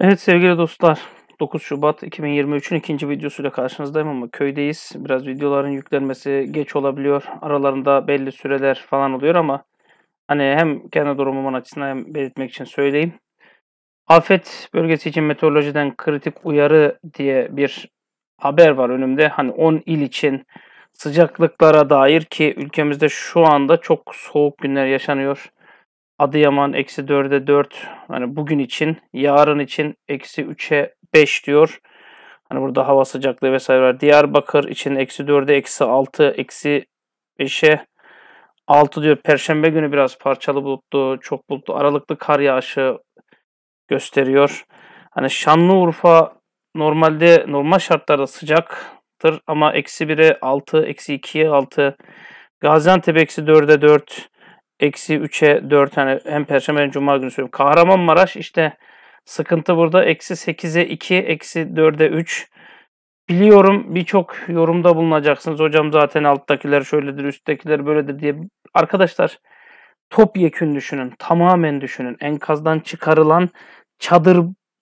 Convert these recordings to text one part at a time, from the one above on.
Evet sevgili dostlar 9 Şubat 2023'ün ikinci videosuyla karşınızdayım ama köydeyiz. Biraz videoların yüklenmesi geç olabiliyor. Aralarında belli süreler falan oluyor ama hani hem kendi durumumun açısından hem belirtmek için söyleyeyim. Afet bölgesi için meteorolojiden kritik uyarı diye bir haber var önümde. Hani 10 il için sıcaklıklara dair ki ülkemizde şu anda çok soğuk günler yaşanıyor. Adıyaman eksi 4'e 4 hani bugün için yarın için eksi 3'e 5 diyor. Hani burada hava sıcaklığı vesaire var. Diyarbakır için eksi 4'e eksi 6 eksi 5'e 6 diyor. Perşembe günü biraz parçalı bulutlu, çok bulutlu, aralıklı kar yağışı gösteriyor. Hani Şanlıurfa normalde normal şartlarda sıcaktır ama eksi 1'e 6, eksi 2'ye 6, Gaziantep eksi 4'e 4, eksi 3'e 4 hani hem Perşembe hem Cuma günü söylüyorum. Kahramanmaraş işte sıkıntı burada. Eksi 8'e 2, eksi 4'e 3. Biliyorum birçok yorumda bulunacaksınız. Hocam zaten alttakiler şöyledir, üsttekiler böyledir diye. Arkadaşlar top yekün düşünün, tamamen düşünün. Enkazdan çıkarılan, çadır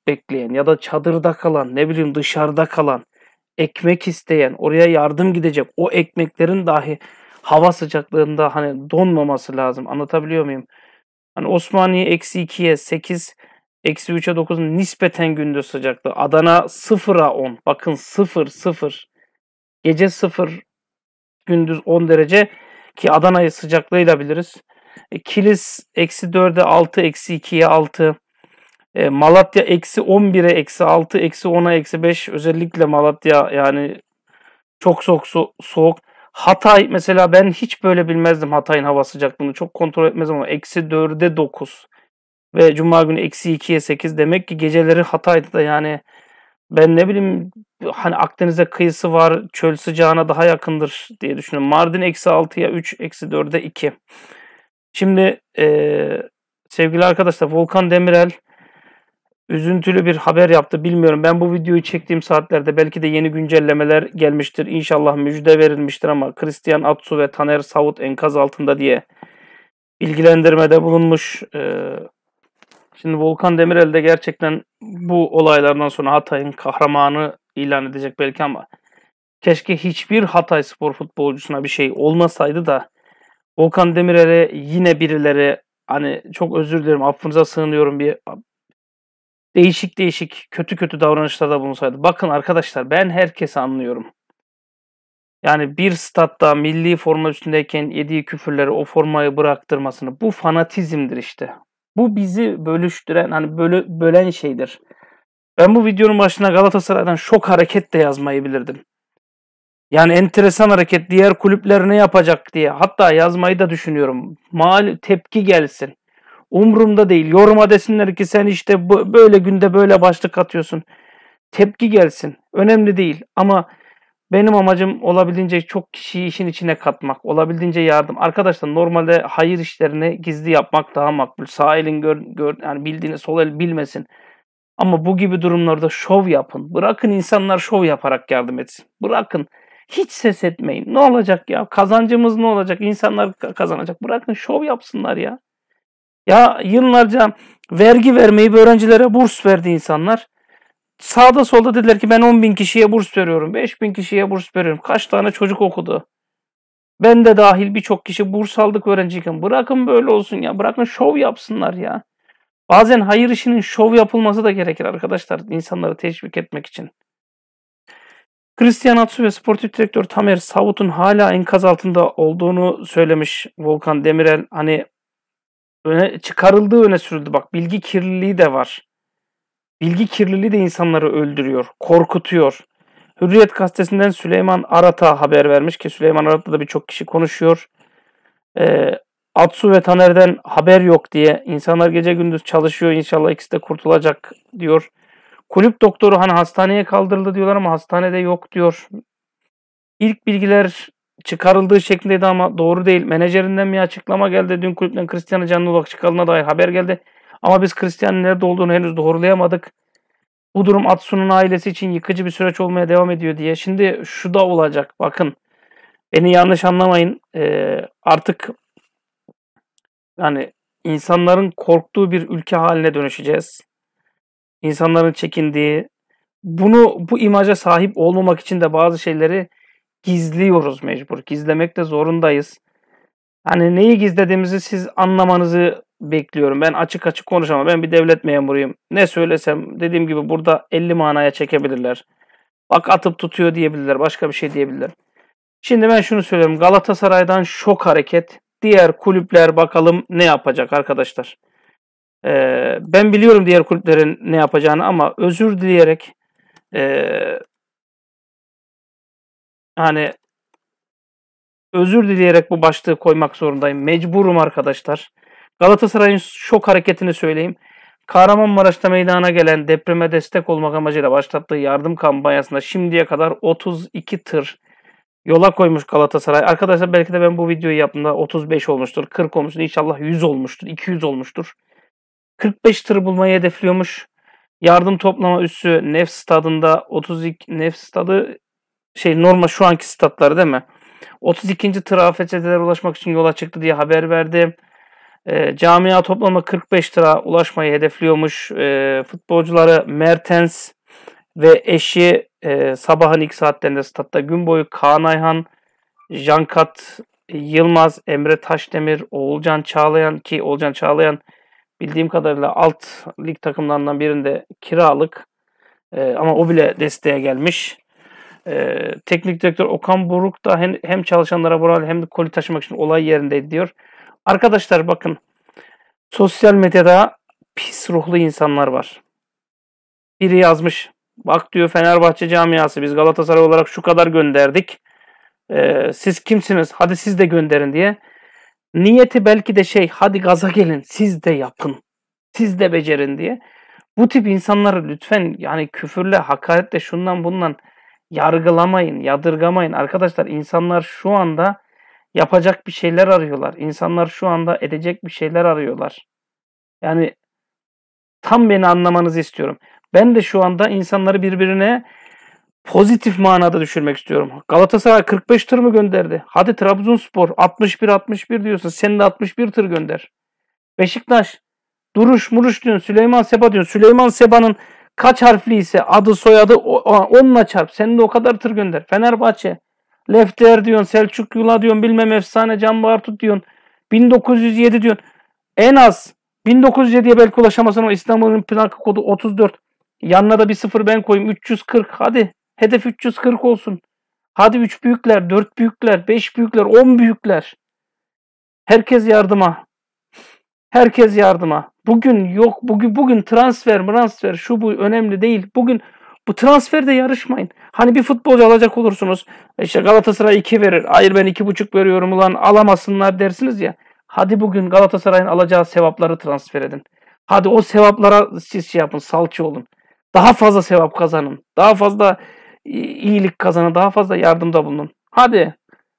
bekleyen ya da çadırda kalan, ne bileyim dışarıda kalan, ekmek isteyen, oraya yardım gidecek o ekmeklerin dahi hava sıcaklığında hani donmaması lazım. Anlatabiliyor muyum? Hani Osmaniye eksi 2'ye 8, eksi 3'e 9 nispeten gündüz sıcaklığı. Adana 0'a 10. Bakın 0, 0. Gece 0, gündüz 10 derece ki Adana'yı sıcaklığıyla biliriz. E, Kilis eksi 4'e 6, eksi 2'ye 6. E, Malatya eksi 11'e eksi 6, eksi 10'a eksi 5. Özellikle Malatya yani çok soğuk. So- soğuk. Hatay mesela ben hiç böyle bilmezdim Hatay'ın hava sıcaklığını. Çok kontrol etmez ama eksi 4'e 9 ve cuma günü eksi 2'ye 8 demek ki geceleri Hatay'da yani ben ne bileyim hani Akdeniz'e kıyısı var çöl sıcağına daha yakındır diye düşünüyorum. Mardin eksi 6'ya 3 eksi 4'e 2. Şimdi e, sevgili arkadaşlar Volkan Demirel üzüntülü bir haber yaptı. Bilmiyorum ben bu videoyu çektiğim saatlerde belki de yeni güncellemeler gelmiştir. İnşallah müjde verilmiştir ama Christian Atsu ve Taner Savut enkaz altında diye bilgilendirmede bulunmuş. Ee, şimdi Volkan Demirel de gerçekten bu olaylardan sonra Hatay'ın kahramanı ilan edecek belki ama keşke hiçbir Hatay spor futbolcusuna bir şey olmasaydı da Volkan Demirel'e yine birileri hani çok özür dilerim affınıza sığınıyorum bir değişik değişik kötü kötü davranışlarda bulunsaydı. Bakın arkadaşlar ben herkesi anlıyorum. Yani bir statta milli forma üstündeyken yediği küfürleri o formayı bıraktırmasını bu fanatizmdir işte. Bu bizi bölüştüren hani bölü, bölen şeydir. Ben bu videonun başına Galatasaray'dan şok hareket de yazmayı bilirdim. Yani enteresan hareket diğer kulüpler ne yapacak diye. Hatta yazmayı da düşünüyorum. Mal tepki gelsin. Umrumda değil. Yoruma desinler ki sen işte böyle günde böyle başlık atıyorsun. Tepki gelsin. Önemli değil. Ama benim amacım olabildiğince çok kişiyi işin içine katmak. Olabildiğince yardım. Arkadaşlar normalde hayır işlerini gizli yapmak daha makbul. Sağ elin gör, gör, yani bildiğini sol el bilmesin. Ama bu gibi durumlarda şov yapın. Bırakın insanlar şov yaparak yardım etsin. Bırakın. Hiç ses etmeyin. Ne olacak ya? Kazancımız ne olacak? İnsanlar kazanacak. Bırakın şov yapsınlar ya. Ya yıllarca vergi vermeyip öğrencilere burs verdi insanlar. Sağda solda dediler ki ben 10 bin kişiye burs veriyorum. 5 bin kişiye burs veriyorum. Kaç tane çocuk okudu? Ben de dahil birçok kişi burs aldık öğrenciyken. Bırakın böyle olsun ya. Bırakın şov yapsınlar ya. Bazen hayır işinin şov yapılması da gerekir arkadaşlar. insanları teşvik etmek için. Christian Atsu ve sportif direktör Tamer Savut'un hala enkaz altında olduğunu söylemiş Volkan Demirel. Hani öne çıkarıldığı öne sürüldü. Bak bilgi kirliliği de var. Bilgi kirliliği de insanları öldürüyor, korkutuyor. Hürriyet gazetesinden Süleyman Arata haber vermiş ki Süleyman Arat'la da birçok kişi konuşuyor. E, Atsu ve Taner'den haber yok diye insanlar gece gündüz çalışıyor inşallah ikisi de kurtulacak diyor. Kulüp doktoru hani hastaneye kaldırıldı diyorlar ama hastanede yok diyor. İlk bilgiler çıkarıldığı şeklindeydi ama doğru değil. Menajerinden bir açıklama geldi. Dün kulüpten Cristiano canlı olarak çıkarıldığına dair haber geldi. Ama biz Cristiano'nun nerede olduğunu henüz doğrulayamadık. Bu durum Atsu'nun ailesi için yıkıcı bir süreç olmaya devam ediyor diye. Şimdi şu da olacak bakın. Beni yanlış anlamayın. Ee, artık yani insanların korktuğu bir ülke haline dönüşeceğiz. İnsanların çekindiği. Bunu bu imaja sahip olmamak için de bazı şeyleri gizliyoruz mecbur. Gizlemek de zorundayız. Hani neyi gizlediğimizi siz anlamanızı bekliyorum. Ben açık açık konuşamam. Ben bir devlet memuruyum. Ne söylesem dediğim gibi burada 50 manaya çekebilirler. Bak atıp tutuyor diyebilirler. Başka bir şey diyebilirler. Şimdi ben şunu söylüyorum. Galatasaray'dan şok hareket. Diğer kulüpler bakalım ne yapacak arkadaşlar. Ee, ben biliyorum diğer kulüplerin ne yapacağını ama özür dileyerek e, hani özür dileyerek bu başlığı koymak zorundayım. Mecburum arkadaşlar. Galatasaray'ın şok hareketini söyleyeyim. Kahramanmaraş'ta meydana gelen depreme destek olmak amacıyla başlattığı yardım kampanyasında şimdiye kadar 32 tır yola koymuş Galatasaray. Arkadaşlar belki de ben bu videoyu yaptığımda 35 olmuştur, 40 olmuştur, inşallah 100 olmuştur, 200 olmuştur. 45 tır bulmayı hedefliyormuş. Yardım toplama üssü Nefs stadında 32 Nefs stadı şey normal şu anki statları değil mi? 32. tıra AFS'lere ulaşmak için yola çıktı diye haber verdi. E, camia toplama 45 tıra ulaşmayı hedefliyormuş. E, futbolcuları Mertens ve eşi e, sabahın ilk saatlerinde statta gün boyu Kaan Ayhan, Jankat Yılmaz, Emre Taşdemir, Oğulcan Çağlayan ki Oğulcan Çağlayan bildiğim kadarıyla alt lig takımlarından birinde kiralık. E, ama o bile desteğe gelmiş. E, teknik direktör Okan Buruk da hem, hem çalışanlara moral hem de koli taşımak için olay yerindeydi diyor. Arkadaşlar bakın sosyal medyada pis ruhlu insanlar var. Biri yazmış bak diyor Fenerbahçe camiası biz Galatasaray olarak şu kadar gönderdik. E, siz kimsiniz hadi siz de gönderin diye. Niyeti belki de şey hadi gaza gelin siz de yapın. Siz de becerin diye. Bu tip insanları lütfen yani küfürle, hakaretle, şundan bundan yargılamayın, yadırgamayın. Arkadaşlar insanlar şu anda yapacak bir şeyler arıyorlar. İnsanlar şu anda edecek bir şeyler arıyorlar. Yani tam beni anlamanızı istiyorum. Ben de şu anda insanları birbirine pozitif manada düşürmek istiyorum. Galatasaray 45 tır mı gönderdi? Hadi Trabzonspor 61-61 diyorsun. Sen de 61 tır gönder. Beşiktaş duruş muruş diyorsun. Süleyman Seba diyorsun. Süleyman Seba'nın kaç harfli ise adı soyadı onunla çarp. Sen de o kadar tır gönder. Fenerbahçe. Lefter diyorsun, Selçuk Yula diyorsun, bilmem efsane Can Bartut diyorsun. 1907 diyorsun. En az 1907'ye belki ulaşamazsın ama İstanbul'un plaka kodu 34. Yanına da bir sıfır ben koyayım. 340 hadi. Hedef 340 olsun. Hadi 3 büyükler, 4 büyükler, 5 büyükler, 10 büyükler. Herkes yardıma. Herkes yardıma. Bugün yok bugün bugün transfer, transfer şu bu önemli değil. Bugün bu transferde yarışmayın. Hani bir futbolcu alacak olursunuz. İşte Galatasaray 2 verir. Hayır ben 2,5 veriyorum ulan alamasınlar dersiniz ya. Hadi bugün Galatasaray'ın alacağı sevapları transfer edin. Hadi o sevaplara siz şey yapın, salça olun. Daha fazla sevap kazanın. Daha fazla iyilik kazanın. Daha fazla yardımda bulunun. Hadi.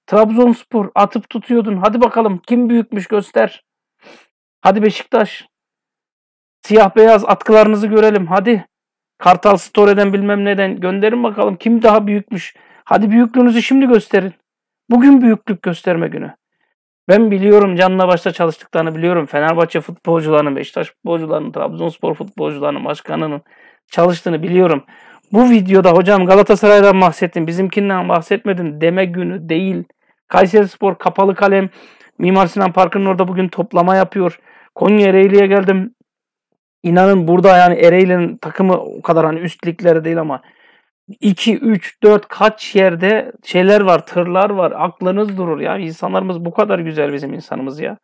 Trabzonspor atıp tutuyordun. Hadi bakalım kim büyükmüş göster. Hadi Beşiktaş. Siyah beyaz atkılarınızı görelim. Hadi. Kartal Store'den bilmem neden gönderin bakalım. Kim daha büyükmüş? Hadi büyüklüğünüzü şimdi gösterin. Bugün büyüklük gösterme günü. Ben biliyorum canla başla çalıştıklarını biliyorum. Fenerbahçe futbolcularının, Beşiktaş futbolcularının, Trabzonspor futbolcularının, başkanının çalıştığını biliyorum. Bu videoda hocam Galatasaray'dan bahsettin, bizimkinden bahsetmedin deme günü değil. Kayseri Spor kapalı kalem, Mimar Sinan Parkı'nın orada bugün toplama yapıyor. Konya Ereğli'ye geldim. İnanın burada yani Ereğli'nin takımı o kadar hani üst liglere değil ama 2, 3, 4 kaç yerde şeyler var, tırlar var. Aklınız durur ya. İnsanlarımız bu kadar güzel bizim insanımız ya.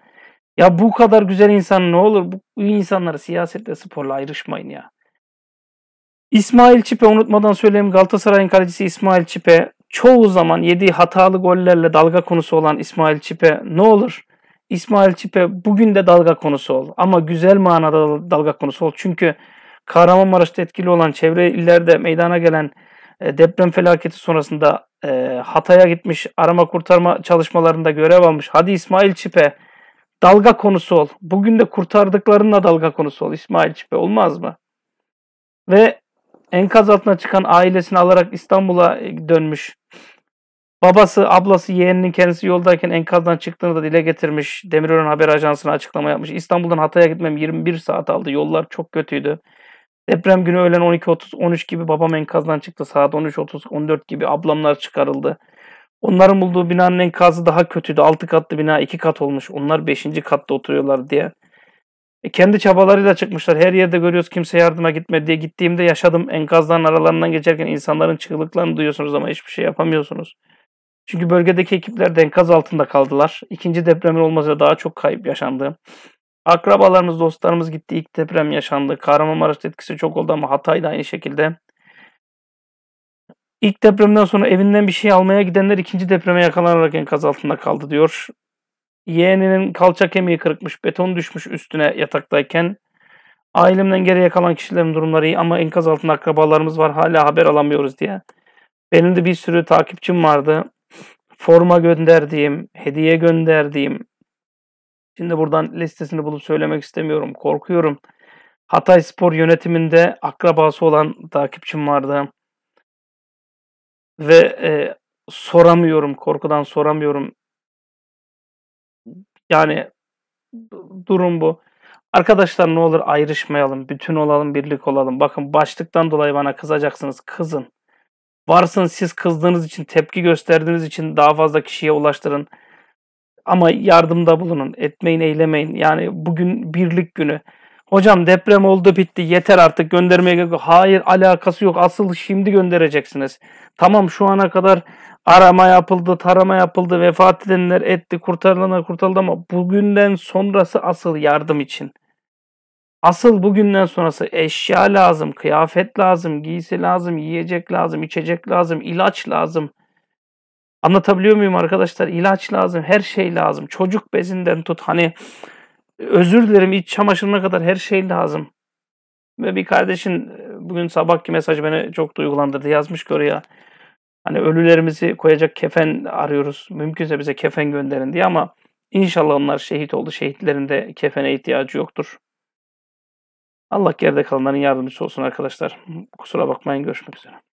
Ya bu kadar güzel insan ne olur? Bu insanları siyasetle, sporla ayrışmayın ya. İsmail Çipe unutmadan söyleyeyim Galatasaray'ın kalecisi İsmail Çipe çoğu zaman yediği hatalı gollerle dalga konusu olan İsmail Çipe ne olur İsmail Çipe bugün de dalga konusu ol. Ama güzel manada dalga konusu ol. Çünkü Kahramanmaraş'ta etkili olan çevre illerde meydana gelen e, deprem felaketi sonrasında e, Hatay'a gitmiş arama kurtarma çalışmalarında görev almış. Hadi İsmail Çipe dalga konusu ol. Bugün de kurtardıklarınla dalga konusu ol İsmail Çipe olmaz mı? Ve enkaz altına çıkan ailesini alarak İstanbul'a e, dönmüş Babası, ablası, yeğeninin kendisi yoldayken enkazdan çıktığını da dile getirmiş. Demirören Haber Ajansı'na açıklama yapmış. İstanbul'dan Hatay'a gitmem 21 saat aldı. Yollar çok kötüydü. Deprem günü öğlen 12.30, 13 gibi babam enkazdan çıktı. Saat 13.30, 14 gibi ablamlar çıkarıldı. Onların bulduğu binanın enkazı daha kötüydü. 6 katlı bina 2 kat olmuş. Onlar 5. katta oturuyorlar diye. E kendi çabalarıyla çıkmışlar. Her yerde görüyoruz kimse yardıma gitmedi diye. Gittiğimde yaşadım enkazdan aralarından geçerken insanların çığlıklarını duyuyorsunuz ama hiçbir şey yapamıyorsunuz. Çünkü bölgedeki ekipler de enkaz altında kaldılar. İkinci deprem olmasıyla daha çok kayıp yaşandı. Akrabalarımız, dostlarımız gitti. İlk deprem yaşandı. Kahramanmaraş'ta etkisi çok oldu ama Hatay'da aynı şekilde. İlk depremden sonra evinden bir şey almaya gidenler ikinci depreme yakalanarak enkaz altında kaldı diyor. Yeğeninin kalça kemiği kırıkmış, beton düşmüş üstüne yataktayken. Ailemden geriye kalan kişilerin durumları iyi ama enkaz altında akrabalarımız var hala haber alamıyoruz diye. Benim de bir sürü takipçim vardı forma gönderdiğim, hediye gönderdiğim, şimdi buradan listesini bulup söylemek istemiyorum, korkuyorum. Hatay Spor yönetiminde akrabası olan takipçim vardı. Ve e, soramıyorum, korkudan soramıyorum. Yani durum bu. Arkadaşlar ne olur ayrışmayalım, bütün olalım, birlik olalım. Bakın başlıktan dolayı bana kızacaksınız, kızın. Varsın siz kızdığınız için, tepki gösterdiğiniz için daha fazla kişiye ulaştırın. Ama yardımda bulunun. Etmeyin, eylemeyin. Yani bugün birlik günü. Hocam deprem oldu bitti yeter artık göndermeye gerek yok. Hayır alakası yok asıl şimdi göndereceksiniz. Tamam şu ana kadar arama yapıldı, tarama yapıldı, vefat edenler etti, kurtarılana kurtarıldı ama bugünden sonrası asıl yardım için. Asıl bugünden sonrası eşya lazım, kıyafet lazım, giysi lazım, yiyecek lazım, içecek lazım, ilaç lazım. Anlatabiliyor muyum arkadaşlar? İlaç lazım, her şey lazım. Çocuk bezinden tut hani özür dilerim iç çamaşırına kadar her şey lazım. Ve bir kardeşin e, bugün sabahki mesaj beni çok duygulandırdı. Yazmış ki oraya hani ölülerimizi koyacak kefen arıyoruz. Mümkünse bize kefen gönderin diye ama inşallah onlar şehit oldu. Şehitlerin de kefene ihtiyacı yoktur. Allah geride kalanların yardımcısı olsun arkadaşlar. Kusura bakmayın görüşmek üzere.